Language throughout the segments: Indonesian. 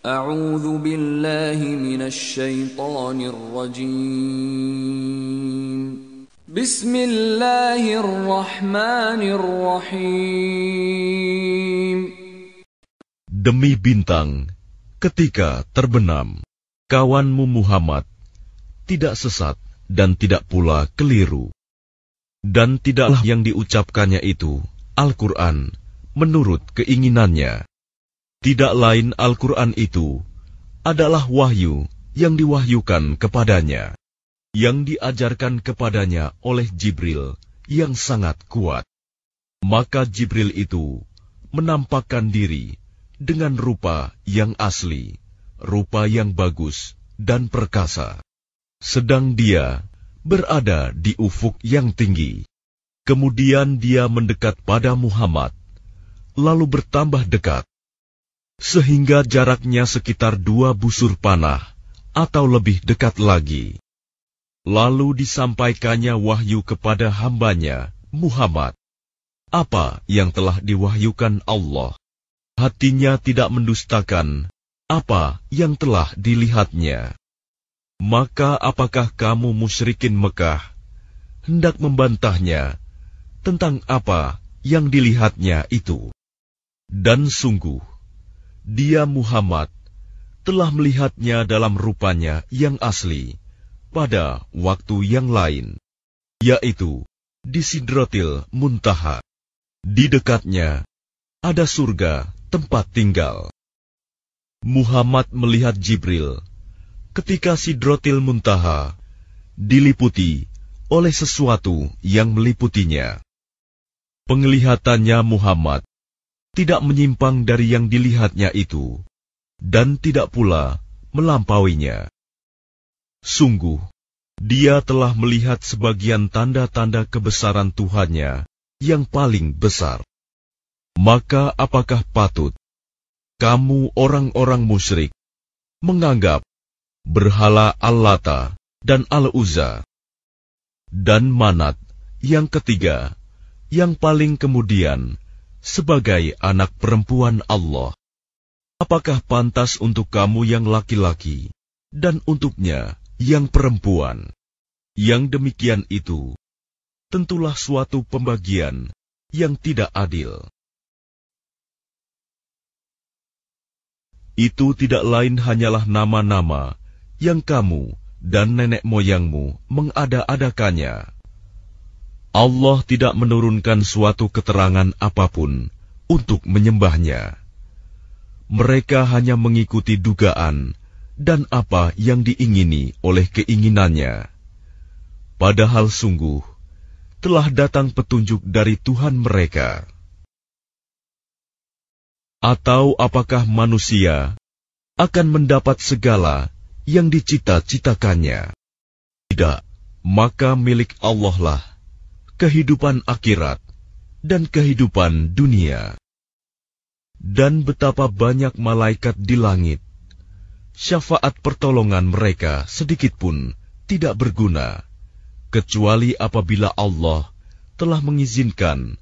A'udzu billahi minasyaitonir rajim. Bismillahirrahmanirrahim. Demi bintang ketika terbenam, kawanmu Muhammad tidak sesat dan tidak pula keliru. Dan tidaklah yang diucapkannya itu Al-Qur'an menurut keinginannya. Tidak lain Al-Quran itu adalah wahyu yang diwahyukan kepadanya, yang diajarkan kepadanya oleh Jibril yang sangat kuat. Maka Jibril itu menampakkan diri dengan rupa yang asli, rupa yang bagus dan perkasa. Sedang dia berada di ufuk yang tinggi. Kemudian dia mendekat pada Muhammad, lalu bertambah dekat sehingga jaraknya sekitar dua busur panah atau lebih dekat lagi. Lalu disampaikannya wahyu kepada hambanya, Muhammad. Apa yang telah diwahyukan Allah? Hatinya tidak mendustakan apa yang telah dilihatnya. Maka apakah kamu musyrikin Mekah hendak membantahnya tentang apa yang dilihatnya itu? Dan sungguh, dia Muhammad telah melihatnya dalam rupanya yang asli pada waktu yang lain, yaitu di Sidrotil Muntaha. Di dekatnya ada surga tempat tinggal. Muhammad melihat Jibril ketika Sidrotil Muntaha diliputi oleh sesuatu yang meliputinya. Penglihatannya Muhammad tidak menyimpang dari yang dilihatnya itu, dan tidak pula melampauinya. Sungguh, dia telah melihat sebagian tanda-tanda kebesaran Tuhannya yang paling besar. Maka apakah patut kamu orang-orang musyrik menganggap berhala Allata dan Al-Uzza dan Manat yang ketiga yang paling kemudian sebagai anak perempuan Allah, apakah pantas untuk kamu yang laki-laki dan untuknya yang perempuan? Yang demikian itu tentulah suatu pembagian yang tidak adil. Itu tidak lain hanyalah nama-nama yang kamu dan nenek moyangmu mengada-adakannya. Allah tidak menurunkan suatu keterangan apapun untuk menyembahnya. Mereka hanya mengikuti dugaan dan apa yang diingini oleh keinginannya. Padahal sungguh telah datang petunjuk dari Tuhan mereka. Atau apakah manusia akan mendapat segala yang dicita-citakannya? Tidak, maka milik Allah lah kehidupan akhirat, dan kehidupan dunia. Dan betapa banyak malaikat di langit, syafaat pertolongan mereka sedikit pun tidak berguna, kecuali apabila Allah telah mengizinkan,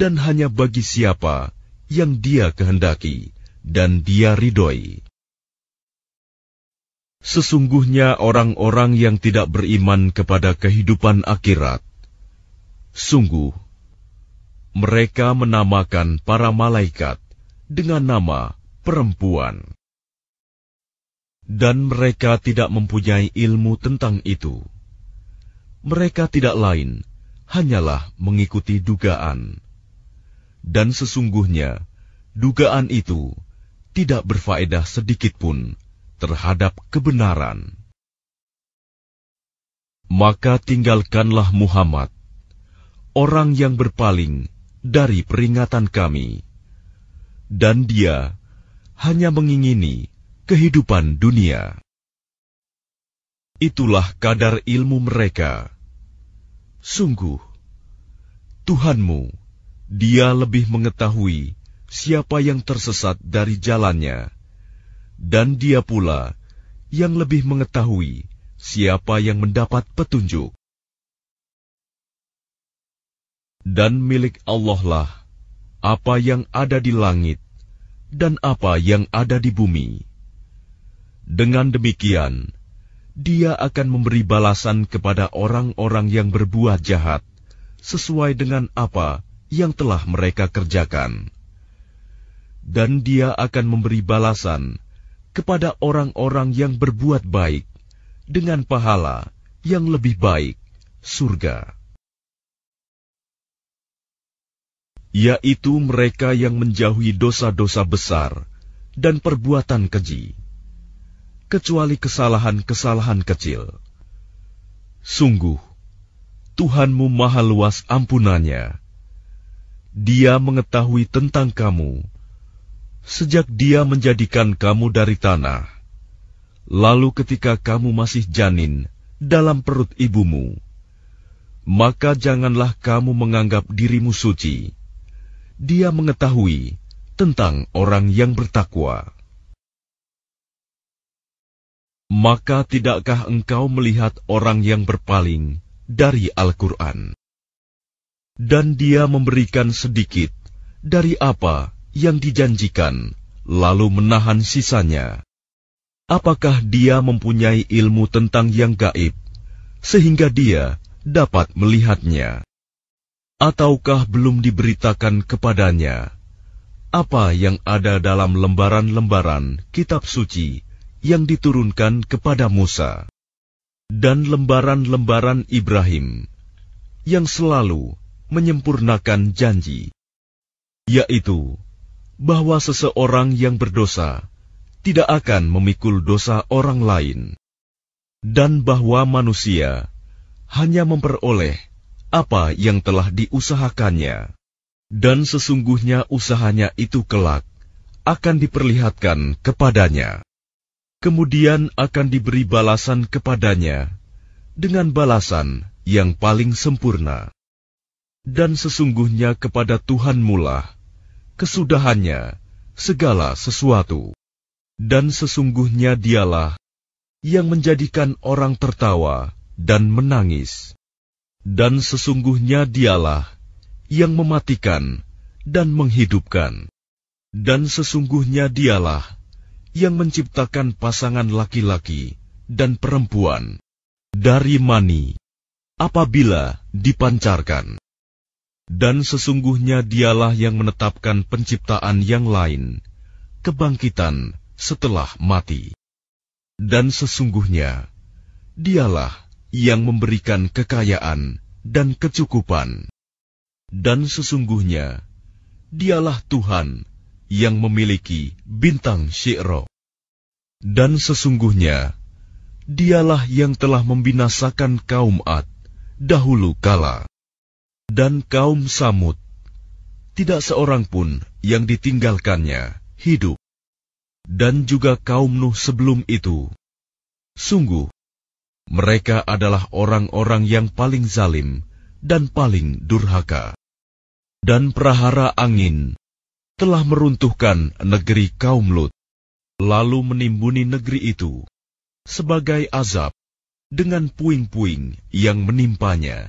dan hanya bagi siapa yang Dia kehendaki dan Dia ridhoi. Sesungguhnya orang-orang yang tidak beriman kepada kehidupan akhirat Sungguh, mereka menamakan para malaikat dengan nama perempuan, dan mereka tidak mempunyai ilmu tentang itu. Mereka tidak lain hanyalah mengikuti dugaan, dan sesungguhnya dugaan itu tidak berfaedah sedikit pun terhadap kebenaran. Maka tinggalkanlah Muhammad orang yang berpaling dari peringatan kami, dan dia hanya mengingini kehidupan dunia. Itulah kadar ilmu mereka. Sungguh, Tuhanmu, Dia lebih mengetahui siapa yang tersesat dari jalannya, dan Dia pula yang lebih mengetahui siapa yang mendapat petunjuk dan milik Allah lah apa yang ada di langit dan apa yang ada di bumi. Dengan demikian, Dia akan memberi balasan kepada orang-orang yang berbuat jahat sesuai dengan apa yang telah mereka kerjakan, dan Dia akan memberi balasan kepada orang-orang yang berbuat baik dengan pahala yang lebih baik, surga. yaitu mereka yang menjauhi dosa-dosa besar dan perbuatan keji, kecuali kesalahan-kesalahan kecil. Sungguh, Tuhanmu maha luas ampunannya. Dia mengetahui tentang kamu sejak Dia menjadikan kamu dari tanah. Lalu, ketika kamu masih janin dalam perut ibumu, maka janganlah kamu menganggap dirimu suci dia mengetahui tentang orang yang bertakwa. Maka tidakkah engkau melihat orang yang berpaling dari Al-Quran? Dan dia memberikan sedikit dari apa yang dijanjikan, lalu menahan sisanya. Apakah dia mempunyai ilmu tentang yang gaib, sehingga dia dapat melihatnya? ataukah belum diberitakan kepadanya apa yang ada dalam lembaran-lembaran kitab suci yang diturunkan kepada Musa dan lembaran-lembaran Ibrahim yang selalu menyempurnakan janji, yaitu bahwa seseorang yang berdosa tidak akan memikul dosa orang lain, dan bahwa manusia hanya memperoleh apa yang telah diusahakannya, dan sesungguhnya usahanya itu kelak akan diperlihatkan kepadanya. Kemudian akan diberi balasan kepadanya dengan balasan yang paling sempurna. Dan sesungguhnya kepada Tuhan mula kesudahannya segala sesuatu. Dan sesungguhnya dialah yang menjadikan orang tertawa dan menangis dan sesungguhnya Dialah yang mematikan dan menghidupkan, dan sesungguhnya Dialah yang menciptakan pasangan laki-laki dan perempuan dari mani apabila dipancarkan, dan sesungguhnya Dialah yang menetapkan penciptaan yang lain, kebangkitan setelah mati, dan sesungguhnya Dialah yang memberikan kekayaan dan kecukupan. Dan sesungguhnya, dialah Tuhan yang memiliki bintang Syi'ro. Dan sesungguhnya, dialah yang telah membinasakan kaum Ad dahulu kala. Dan kaum Samud, tidak seorang pun yang ditinggalkannya hidup. Dan juga kaum Nuh sebelum itu. Sungguh, mereka adalah orang-orang yang paling zalim dan paling durhaka. Dan prahara angin telah meruntuhkan negeri kaum Lut, lalu menimbuni negeri itu sebagai azab dengan puing-puing yang menimpanya.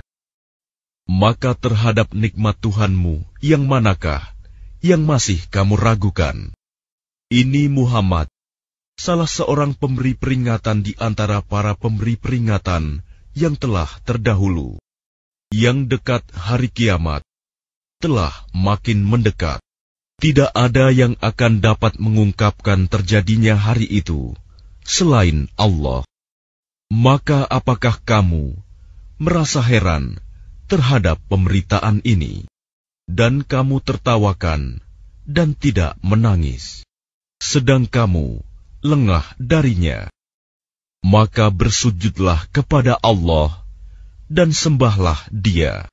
Maka terhadap nikmat Tuhanmu yang manakah yang masih kamu ragukan? Ini Muhammad salah seorang pemberi peringatan di antara para pemberi peringatan yang telah terdahulu, yang dekat hari kiamat, telah makin mendekat. Tidak ada yang akan dapat mengungkapkan terjadinya hari itu selain Allah. Maka, apakah kamu merasa heran terhadap pemberitaan ini, dan kamu tertawakan dan tidak menangis, sedang kamu lengah darinya. Maka bersujudlah kepada Allah dan sembahlah Dia.